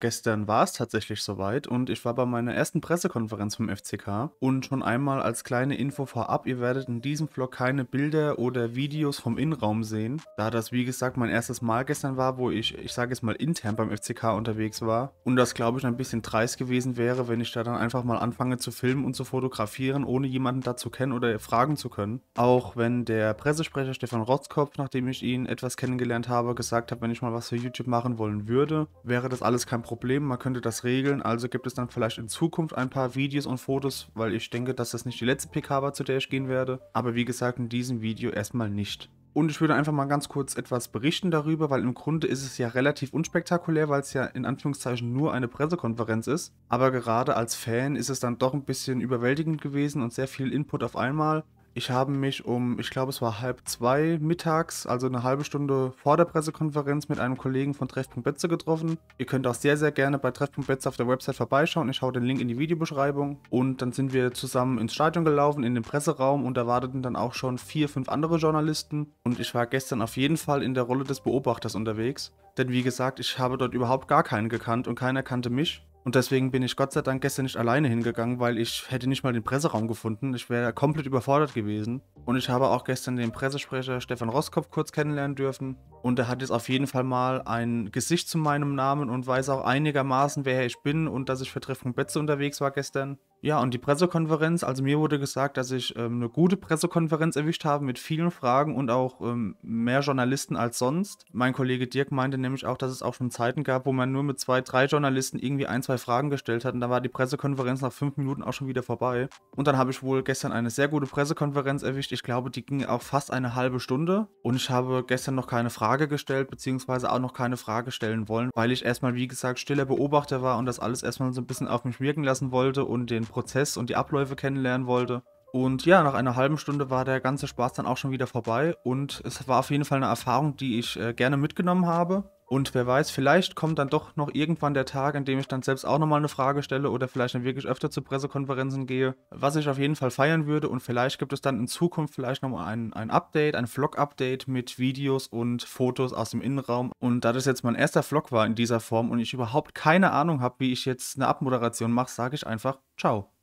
Gestern war es tatsächlich soweit und ich war bei meiner ersten Pressekonferenz vom FCK und schon einmal als kleine Info vorab, ihr werdet in diesem Vlog keine Bilder oder Videos vom Innenraum sehen, da das wie gesagt mein erstes Mal gestern war, wo ich, ich sage es mal intern beim FCK unterwegs war und das glaube ich ein bisschen dreist gewesen wäre, wenn ich da dann einfach mal anfange zu filmen und zu fotografieren, ohne jemanden dazu kennen oder fragen zu können. Auch wenn der Pressesprecher Stefan Rotzkopf, nachdem ich ihn etwas kennengelernt habe, gesagt hat, wenn ich mal was für YouTube machen wollen würde, wäre das alles kein Problem Problem, man könnte das regeln. Also gibt es dann vielleicht in Zukunft ein paar Videos und Fotos, weil ich denke, dass das nicht die letzte PK war, zu der ich gehen werde. Aber wie gesagt, in diesem Video erstmal nicht. Und ich würde einfach mal ganz kurz etwas berichten darüber, weil im Grunde ist es ja relativ unspektakulär, weil es ja in Anführungszeichen nur eine Pressekonferenz ist. Aber gerade als Fan ist es dann doch ein bisschen überwältigend gewesen und sehr viel Input auf einmal. Ich habe mich um, ich glaube, es war halb zwei mittags, also eine halbe Stunde vor der Pressekonferenz, mit einem Kollegen von Treffpunkt Betze getroffen. Ihr könnt auch sehr, sehr gerne bei Treffpunkt Betze auf der Website vorbeischauen. Ich schaue den Link in die Videobeschreibung. Und dann sind wir zusammen ins Stadion gelaufen, in den Presseraum und da warteten dann auch schon vier, fünf andere Journalisten. Und ich war gestern auf jeden Fall in der Rolle des Beobachters unterwegs. Denn wie gesagt, ich habe dort überhaupt gar keinen gekannt und keiner kannte mich. Und deswegen bin ich Gott sei Dank gestern nicht alleine hingegangen, weil ich hätte nicht mal den Presseraum gefunden. Ich wäre komplett überfordert gewesen. Und ich habe auch gestern den Pressesprecher Stefan Roskopf kurz kennenlernen dürfen. Und er hat jetzt auf jeden Fall mal ein Gesicht zu meinem Namen und weiß auch einigermaßen, wer ich bin und dass ich für Treffpunkt Betze unterwegs war gestern. Ja, und die Pressekonferenz, also mir wurde gesagt, dass ich ähm, eine gute Pressekonferenz erwischt habe mit vielen Fragen und auch ähm, mehr Journalisten als sonst. Mein Kollege Dirk meinte nämlich auch, dass es auch schon Zeiten gab, wo man nur mit zwei, drei Journalisten irgendwie ein, zwei Fragen gestellt hat und da war die Pressekonferenz nach fünf Minuten auch schon wieder vorbei. Und dann habe ich wohl gestern eine sehr gute Pressekonferenz erwischt. Ich glaube, die ging auch fast eine halbe Stunde und ich habe gestern noch keine Fragen Frage gestellt, beziehungsweise auch noch keine Frage stellen wollen, weil ich erstmal, wie gesagt, stiller Beobachter war und das alles erstmal so ein bisschen auf mich wirken lassen wollte und den Prozess und die Abläufe kennenlernen wollte. Und ja, nach einer halben Stunde war der ganze Spaß dann auch schon wieder vorbei und es war auf jeden Fall eine Erfahrung, die ich äh, gerne mitgenommen habe und wer weiß, vielleicht kommt dann doch noch irgendwann der Tag, an dem ich dann selbst auch nochmal eine Frage stelle oder vielleicht dann wirklich öfter zu Pressekonferenzen gehe, was ich auf jeden Fall feiern würde. Und vielleicht gibt es dann in Zukunft vielleicht nochmal ein, ein Update, ein Vlog-Update mit Videos und Fotos aus dem Innenraum. Und da das jetzt mein erster Vlog war in dieser Form und ich überhaupt keine Ahnung habe, wie ich jetzt eine Abmoderation mache, sage ich einfach Ciao.